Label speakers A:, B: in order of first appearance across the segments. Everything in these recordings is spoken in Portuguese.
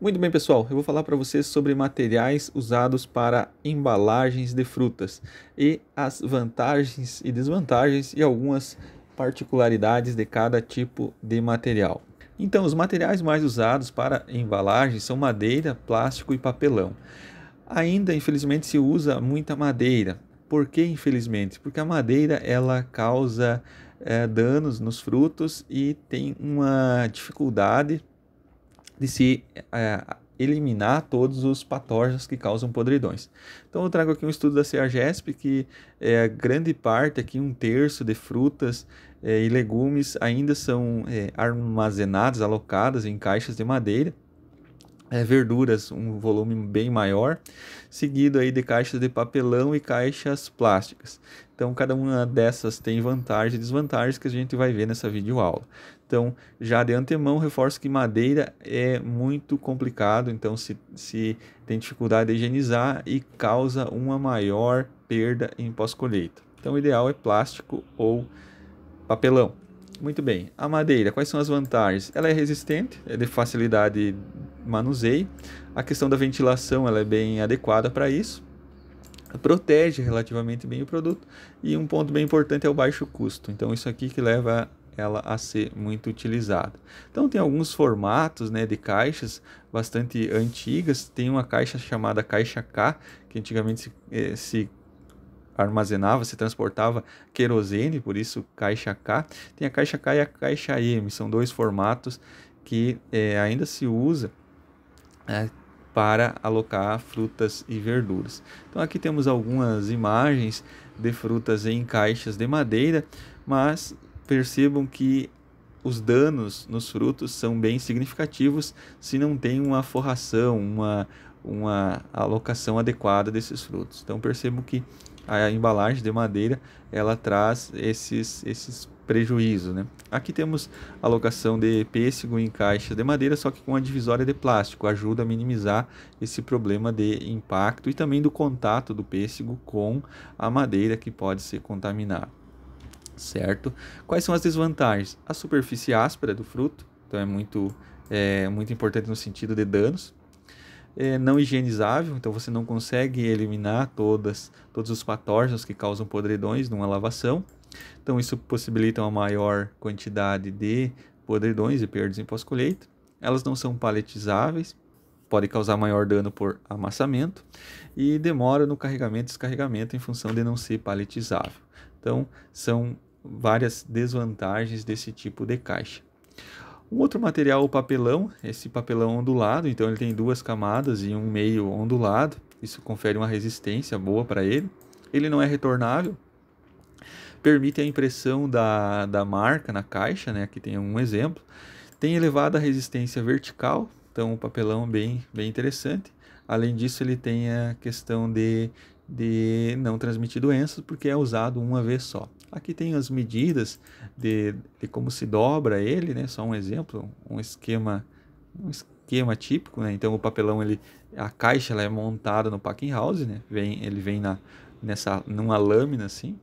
A: Muito bem, pessoal, eu vou falar para vocês sobre materiais usados para embalagens de frutas e as vantagens e desvantagens e algumas particularidades de cada tipo de material. Então, os materiais mais usados para embalagens são madeira, plástico e papelão. Ainda, infelizmente, se usa muita madeira. Por que, infelizmente? Porque a madeira ela causa é, danos nos frutos e tem uma dificuldade de se é, eliminar todos os patógenos que causam podridões. Então eu trago aqui um estudo da CEAGESP que é, grande parte, aqui um terço de frutas é, e legumes ainda são é, alocados alocadas em caixas de madeira. É, verduras, um volume bem maior, seguido aí de caixas de papelão e caixas plásticas. Então, cada uma dessas tem vantagens e desvantagens que a gente vai ver nessa videoaula. Então, já de antemão, reforço que madeira é muito complicado, então se, se tem dificuldade de higienizar e causa uma maior perda em pós-colheita. Então, o ideal é plástico ou papelão. Muito bem, a madeira, quais são as vantagens? Ela é resistente, é de facilidade manuseio, a questão da ventilação ela é bem adequada para isso, protege relativamente bem o produto e um ponto bem importante é o baixo custo. Então isso aqui que leva ela a ser muito utilizada. Então tem alguns formatos né, de caixas bastante antigas. Tem uma caixa chamada caixa K, que antigamente se, eh, se armazenava, se transportava querosene, por isso caixa K. Tem a caixa K e a caixa M, são dois formatos que eh, ainda se usa. Né, para alocar frutas e verduras. Então aqui temos algumas imagens de frutas em caixas de madeira, mas percebam que os danos nos frutos são bem significativos se não tem uma forração, uma, uma alocação adequada desses frutos. Então percebam que a embalagem de madeira ela traz esses, esses prejuízos. Né? Aqui temos a locação de pêssego em caixas de madeira, só que com a divisória de plástico, ajuda a minimizar esse problema de impacto e também do contato do pêssego com a madeira que pode ser contaminar. Certo? Quais são as desvantagens? A superfície áspera do fruto, então é muito, é, muito importante no sentido de danos, é, não higienizável, então você não consegue eliminar todas, todos os patógenos que causam podridões numa lavação. Então isso possibilita uma maior quantidade de podridões e perdas em pós-colheita. Elas não são paletizáveis, pode causar maior dano por amassamento e demora no carregamento e descarregamento em função de não ser paletizável. Então, são várias desvantagens desse tipo de caixa. Um outro material, o papelão, esse papelão ondulado, então ele tem duas camadas e um meio ondulado, isso confere uma resistência boa para ele. Ele não é retornável, permite a impressão da, da marca na caixa, né? aqui tem um exemplo. Tem elevada resistência vertical, então o um papelão é bem, bem interessante. Além disso, ele tem a questão de de não transmitir doenças, porque é usado uma vez só. Aqui tem as medidas de, de como se dobra ele, né? Só um exemplo, um esquema, um esquema típico, né? Então o papelão ele, a caixa ela é montada no packing house, né? Vem, ele vem na nessa numa lâmina assim.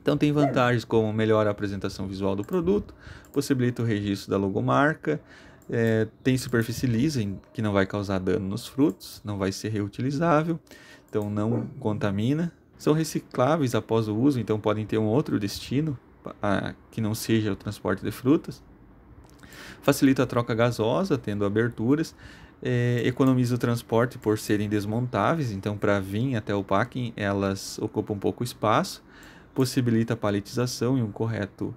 A: Então tem vantagens como melhora a apresentação visual do produto, possibilita o registro da logomarca, é, tem superfície lisa que não vai causar dano nos frutos, não vai ser reutilizável, então não contamina. São recicláveis após o uso, então podem ter um outro destino a, que não seja o transporte de frutas. Facilita a troca gasosa, tendo aberturas. É, economiza o transporte por serem desmontáveis, então para vir até o packing elas ocupam pouco espaço. Possibilita a paletização e um correto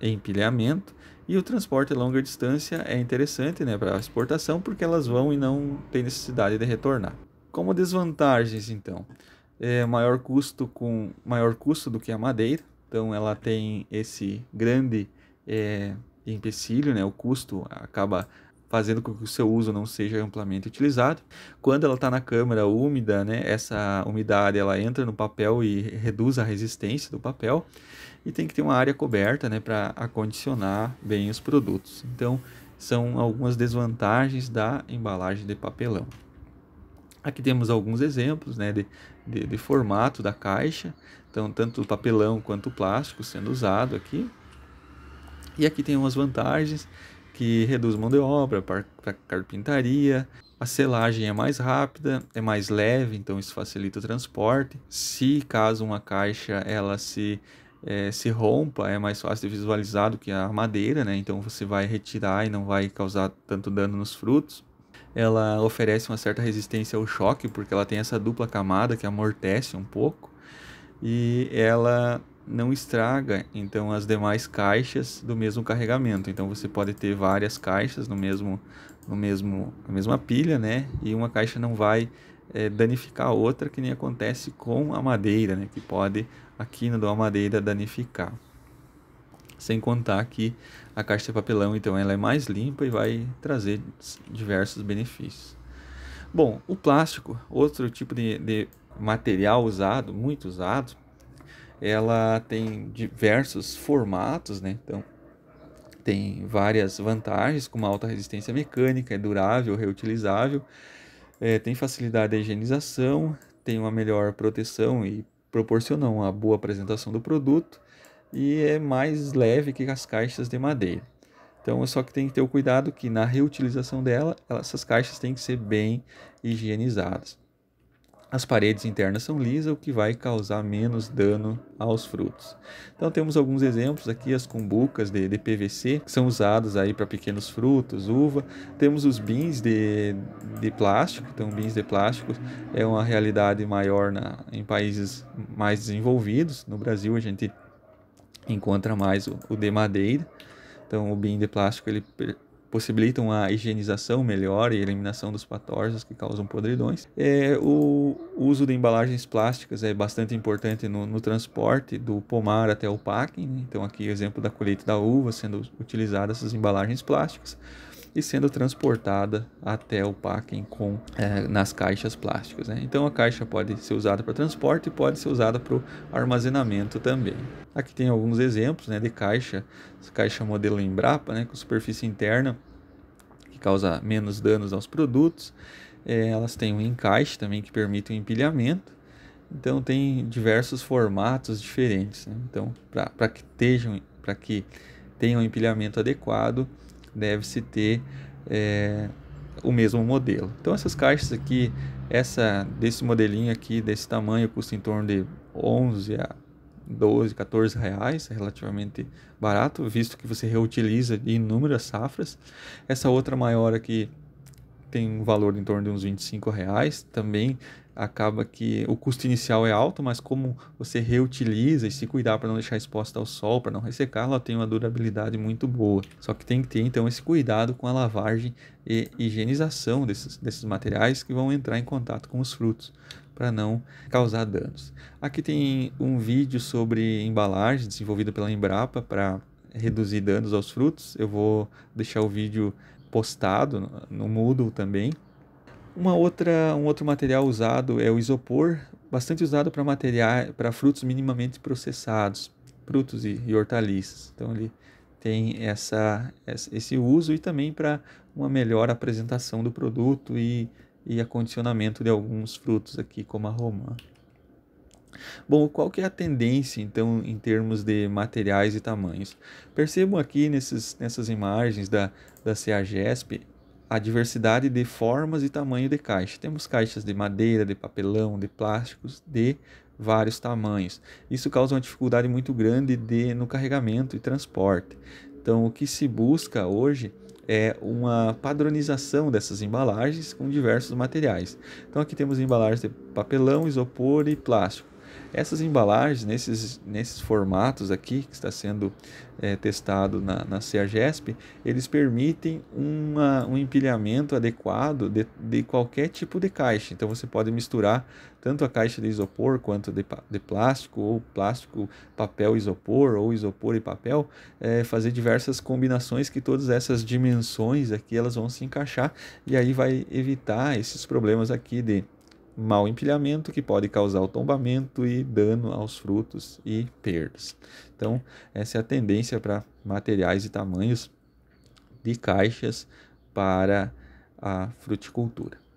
A: empilhamento. E o transporte a longa distância é interessante né, para exportação porque elas vão e não tem necessidade de retornar. Como desvantagens, então, é maior custo com maior custo do que a madeira, então ela tem esse grande é, empecilho, né? O custo acaba fazendo com que o seu uso não seja amplamente utilizado. Quando ela está na câmara úmida, né, essa umidade ela entra no papel e reduz a resistência do papel e tem que ter uma área coberta né, para acondicionar bem os produtos. Então, são algumas desvantagens da embalagem de papelão. Aqui temos alguns exemplos né, de, de, de, formato da caixa, então tanto o papelão quanto o plástico sendo usado aqui. E aqui tem umas vantagens que reduz mão de obra para carpintaria, a selagem é mais rápida, é mais leve, então isso facilita o transporte. Se caso uma caixa ela se é, se rompa, é mais fácil de visualizar do que a madeira, né? Então você vai retirar e não vai causar tanto dano nos frutos ela oferece uma certa resistência ao choque, porque ela tem essa dupla camada que amortece um pouco e ela não estraga então as demais caixas do mesmo carregamento. Então você pode ter várias caixas no mesmo no mesmo na mesma pilha, né? E uma caixa não vai é, danificar a outra, que nem acontece com a madeira, né? Que pode a quina da madeira danificar sem contar que a caixa de papelão então ela é mais limpa e vai trazer diversos benefícios. Bom, o plástico, outro tipo de, de material usado, muito usado, ela tem diversos formatos, né? Então, tem várias vantagens, como alta resistência mecânica, é durável, reutilizável, é, tem facilidade de higienização, tem uma melhor proteção e proporciona uma boa apresentação do produto, e é mais leve que as caixas de madeira. Então, só que tem que ter o cuidado que na reutilização dela, essas caixas têm que ser bem higienizadas. As paredes internas são lisas, o que vai causar menos dano aos frutos. Então temos alguns exemplos aqui, as cumbucas de, de PVC, que são usadas aí para pequenos frutos, uva. Temos os bins de, de plástico, então bins de plástico é uma realidade maior na, em países mais desenvolvidos. No Brasil a gente encontra mais o, o de madeira. Então, o bin de plástico ele possibilita uma higienização melhor e eliminação dos patógenos que causam podridões. É, o uso de embalagens plásticas é bastante importante no, no transporte do pomar até o packing. Né? Então, aqui exemplo da colheita da uva sendo utilizadas essas embalagens plásticas e sendo transportada até o packing com, é, nas caixas plásticas. Né? Então a caixa pode ser usada para transporte e pode ser usada para o armazenamento também. Aqui tem alguns exemplos né, de caixa, caixa modelo Embrapa, né, com superfície interna que causa menos danos aos produtos. É, elas têm um encaixe também que permite o um empilhamento. Então tem diversos formatos diferentes. Né? Então para que estejam, para que tenham um empilhamento adequado, deve-se ter é, o mesmo modelo. Então essas caixas aqui, essa desse modelinho aqui, desse tamanho, custa em torno de 11 a 12, 14 reais, é relativamente barato, visto que você reutiliza de inúmeras safras. Essa outra maior aqui tem um valor em torno de uns 25 reais, também acaba que o custo inicial é alto, mas como você reutiliza e se cuidar para não deixar exposta ao sol, para não ressecar, ela tem uma durabilidade muito boa. Só que tem que ter então esse cuidado com a lavagem e higienização desses, desses materiais que vão entrar em contato com os frutos para não causar danos. Aqui tem um vídeo sobre embalagem desenvolvido pela Embrapa para reduzir danos aos frutos. Eu vou deixar o vídeo postado no Moodle também uma outra, um outro material usado é o isopor, bastante usado para material para frutos minimamente processados, frutos e, e, hortaliças. Então ele tem essa, esse uso e também para uma melhor apresentação do produto e, e acondicionamento de alguns frutos aqui como a romã. Bom, qual que é a tendência então em termos de materiais e tamanhos? Percebam aqui nesses, nessas imagens da, da ceagesp a diversidade de formas e tamanho de caixa. Temos caixas de madeira, de papelão, de plásticos, de vários tamanhos. Isso causa uma dificuldade muito grande de, no carregamento e transporte. Então, o que se busca hoje é uma padronização dessas embalagens com diversos materiais. Então, aqui temos embalagens de papelão, isopor e plástico. Essas embalagens, nesses, nesses formatos aqui, que está sendo é, testado na, na CEAGESP, eles permitem uma, um empilhamento adequado de, de qualquer tipo de caixa. Então você pode misturar tanto a caixa de isopor quanto de, de plástico, ou plástico, papel, isopor, ou isopor e papel, é, fazer diversas combinações que todas essas dimensões aqui elas vão se encaixar e aí vai evitar esses problemas aqui de mau empilhamento que pode causar o tombamento e dano aos frutos e perdas. Então, essa é a tendência para materiais e tamanhos de caixas para a fruticultura.